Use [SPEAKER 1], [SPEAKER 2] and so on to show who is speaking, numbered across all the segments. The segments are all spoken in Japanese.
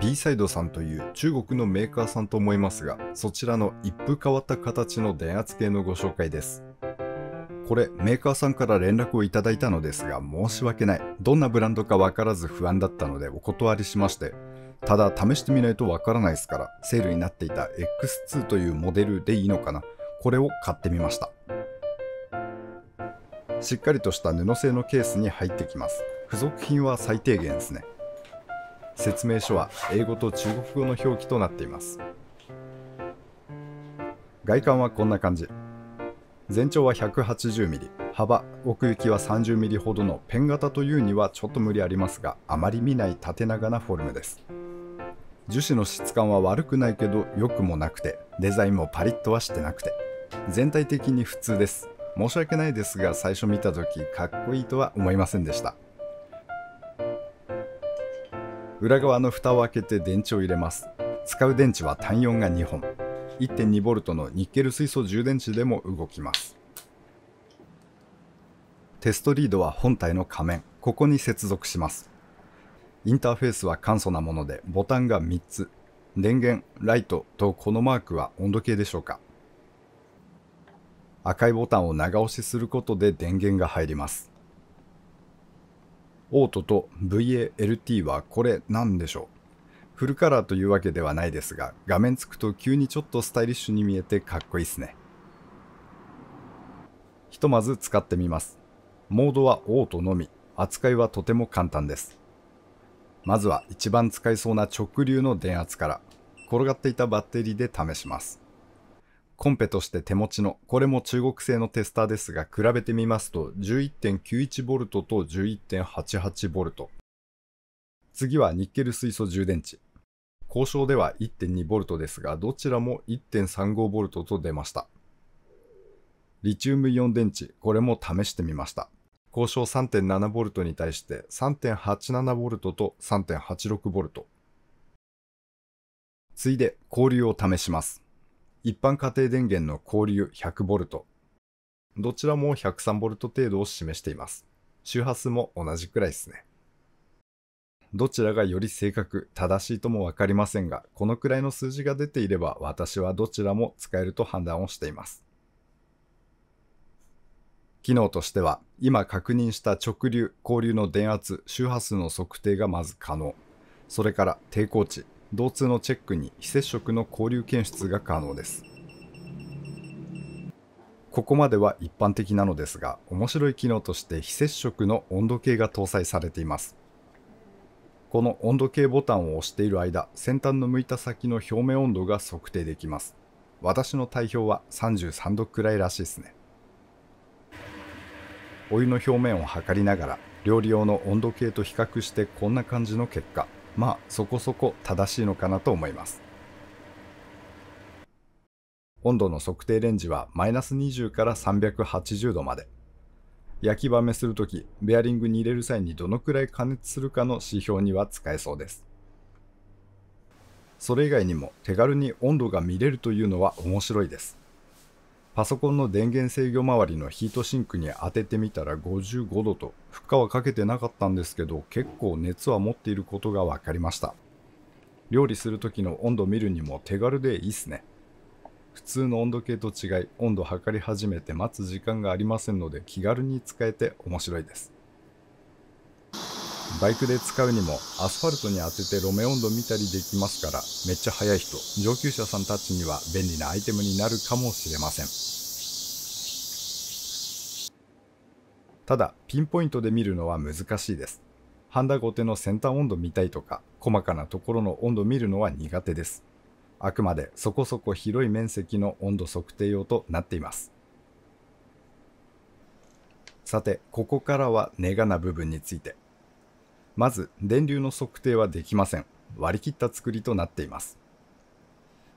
[SPEAKER 1] B サイドさんという中国のメーカーさんと思いますが、そちらの一風変わった形の電圧計のご紹介です。これメーカーさんから連絡をいただいたのですが申し訳ないどんなブランドか分からず不安だったのでお断りしましてただ試してみないと分からないですからセールになっていた X2 というモデルでいいのかなこれを買ってみましたしっかりとした布製のケースに入ってきます付属品は最低限ですね説明書は英語と中国語の表記となっています外観はこんな感じ全長は 180mm 幅奥行きは 30mm ほどのペン型というにはちょっと無理ありますがあまり見ない縦長なフォルムです樹脂の質感は悪くないけど良くもなくてデザインもパリッとはしてなくて全体的に普通です申し訳ないですが最初見た時かっこいいとは思いませんでした裏側の蓋を開けて電池を入れます使う電池は単4が2本 1.2V のニッケル水素充電池でも動きますテストリードは本体の仮面ここに接続しますインターフェースは簡素なものでボタンが3つ電源ライトとこのマークは温度計でしょうか赤いボタンを長押しすることで電源が入りますオートと VALT はこれなんでしょうフルカラーというわけではないですが、画面つくと急にちょっとスタイリッシュに見えてかっこいいっすね。ひとまず使ってみます。モードはオートのみ、扱いはとても簡単です。まずは一番使えそうな直流の電圧から、転がっていたバッテリーで試します。コンペとして手持ちの、これも中国製のテスターですが、比べてみますと 11.91V と 11.88V。次はニッケル水素充電池。交渉では 1.2V ですが、どちらも 1.35V と出ました。リチウムイオン電池、これも試してみました。交渉 3.7V に対して 3.87V と 3.86V。次いで交流を試します。一般家庭電源の交流 100V、どちらも 103V 程度を示しています。周波数も同じくらいですね。どちらがより正確、正しいともわかりませんが、このくらいの数字が出ていれば私はどちらも使えると判断をしています。機能としては、今確認した直流、交流の電圧、周波数の測定がまず可能。それから抵抗値、導通のチェックに非接触の交流検出が可能です。ここまでは一般的なのですが、面白い機能として非接触の温度計が搭載されています。この温度計ボタンを押している間、先端の向いた先の表面温度が測定できます。私の体表は33度くらいらしいですね。お湯の表面を測りながら、料理用の温度計と比較してこんな感じの結果。まあそこそこ正しいのかなと思います。温度の測定レンジはマイナス20から380度まで。焼きばめするとき、ベアリングに入れる際にどのくらい加熱するかの指標には使えそうです。それ以外にも手軽に温度が見れるというのは面白いです。パソコンの電源制御周りのヒートシンクに当ててみたら55度と負荷はかけてなかったんですけど結構熱は持っていることが分かりました料理する時の温度見るにも手軽でいいっすね普通の温度計と違い温度測り始めて待つ時間がありませんので気軽に使えて面白いですバイクで使うにもアスファルトに当てて路面温度見たりできますからめっちゃ速い人上級者さんたちには便利なアイテムになるかもしれませんただピンポイントで見るのは難しいですハンダゴテの先端温度見たいとか細かなところの温度見るのは苦手ですあくまでそこそこ広い面積の温度測定用となっていますさてここからはネガな部分についてまず電流の測定はできません。割り切った作りとなっています。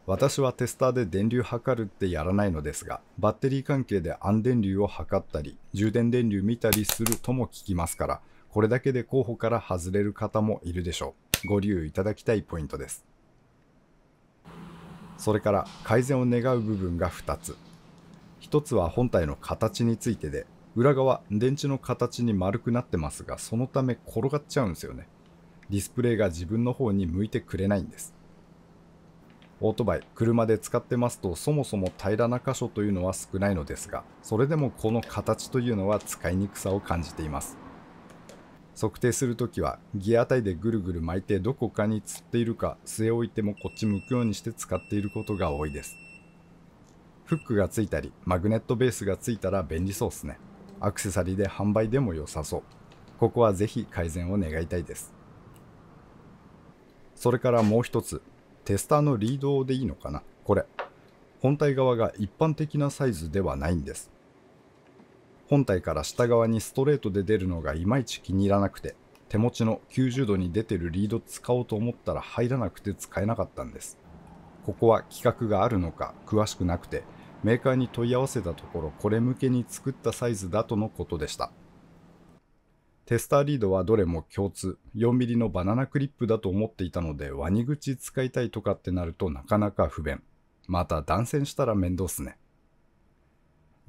[SPEAKER 1] 私はテスターで電流測るってやらないのですが、バッテリー関係で暗電流を測ったり、充電電流見たりするとも聞きますから、これだけで候補から外れる方もいるでしょう。ご留意いただきたいポイントです。それから改善を願う部分が2つ。1つは本体の形についてで、裏側、電池の形に丸くなってますが、そのため転がっちゃうんですよね。ディスプレイが自分の方に向いてくれないんです。オートバイ、車で使ってますとそもそも平らな箇所というのは少ないのですが、それでもこの形というのは使いにくさを感じています。測定するときはギア体でぐるぐる巻いてどこかに釣っているか据え置いてもこっち向くようにして使っていることが多いです。フックがついたりマグネットベースがついたら便利そうですね。アクセサリーで販売でも良さそう。ここはぜひ改善を願いたいです。それからもう一つ、テスターのリードでいいのかなこれ。本体側が一般的なサイズではないんです。本体から下側にストレートで出るのがいまいち気に入らなくて、手持ちの90度に出てるリード使おうと思ったら入らなくて使えなかったんです。ここは規格があるのか詳しくなくて、メーカーに問い合わせたところこれ向けに作ったサイズだとのことでしたテスターリードはどれも共通 4mm のバナナクリップだと思っていたのでワニ口使いたいとかってなるとなかなか不便また断線したら面倒っすね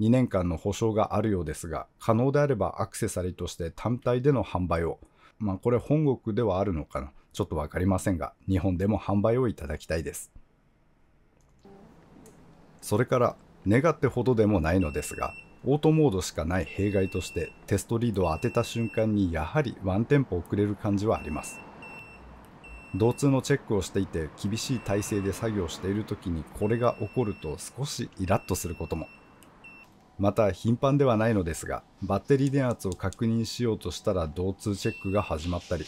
[SPEAKER 1] 2年間の保証があるようですが可能であればアクセサリーとして単体での販売をまあこれ本国ではあるのかなちょっと分かりませんが日本でも販売をいただきたいですそれから願ってほどでもないのですが、オートモードしかない弊害としてテストリードを当てた瞬間にやはりワンテンポ遅れる感じはあります。導通のチェックをしていて厳しい体制で作業している時にこれが起こると少しイラッとすることも。また頻繁ではないのですが、バッテリー電圧を確認しようとしたら導通チェックが始まったり、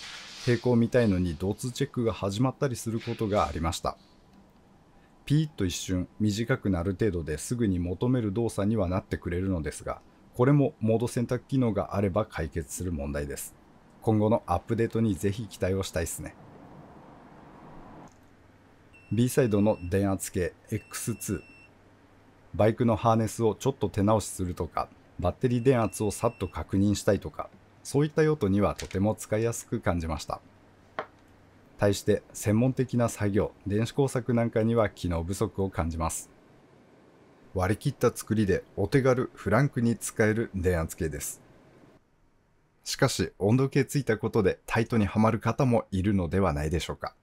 [SPEAKER 1] 抵抗みたいのに導通チェックが始まったりすることがありました。ピーッと一瞬短くなる程度ですぐに求める動作にはなってくれるのですが、これもモード選択機能があれば解決する問題です。今後のアップデートにぜひ期待をしたいですね。B サイドの電圧計 X2 バイクのハーネスをちょっと手直しするとかバッテリー電圧をさっと確認したいとかそういった用途にはとても使いやすく感じました。対して専門的な作業電子工作なんかには機能不足を感じます割り切った作りでお手軽フランクに使える電圧計ですしかし温度計ついたことでタイトにはまる方もいるのではないでしょうか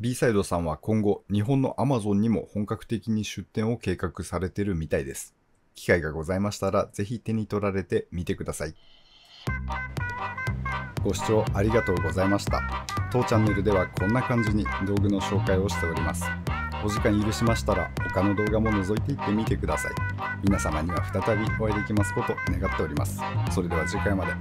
[SPEAKER 1] B サイドさんは今後日本の Amazon にも本格的に出店を計画されてるみたいです機会がございましたらぜひ手に取られてみてくださいご視聴ありがとうございました当チャンネルではこんな感じに道具の紹介をしておりますお時間許しましたら他の動画も覗いていってみてください皆様には再びお会いできますこと願っておりますそれでは次回まで